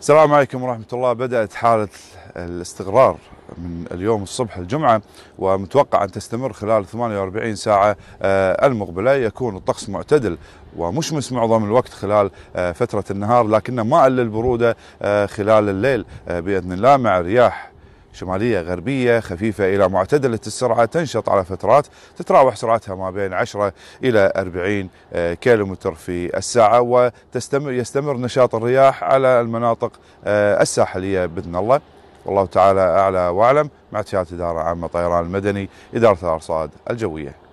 السلام عليكم ورحمة الله بدأت حالة الاستقرار من اليوم الصبح الجمعة ومتوقع أن تستمر خلال 48 ساعة آه، المقبلة يكون الطقس معتدل ومشمس معظم الوقت خلال آه، فترة النهار لكنه ما قل البرودة آه، خلال الليل بإذن الله مع رياح شمالية غربية خفيفة إلى معتدلة السرعة تنشط على فترات تتراوح سرعتها ما بين 10 إلى 40 آه، كيلومتر في الساعة ويستمر نشاط الرياح على المناطق آه، الساحلية بإذن الله والله تعالى أعلى وأعلم مع تشارة إدارة عامة طيران المدني إدارة الأرصاد الجوية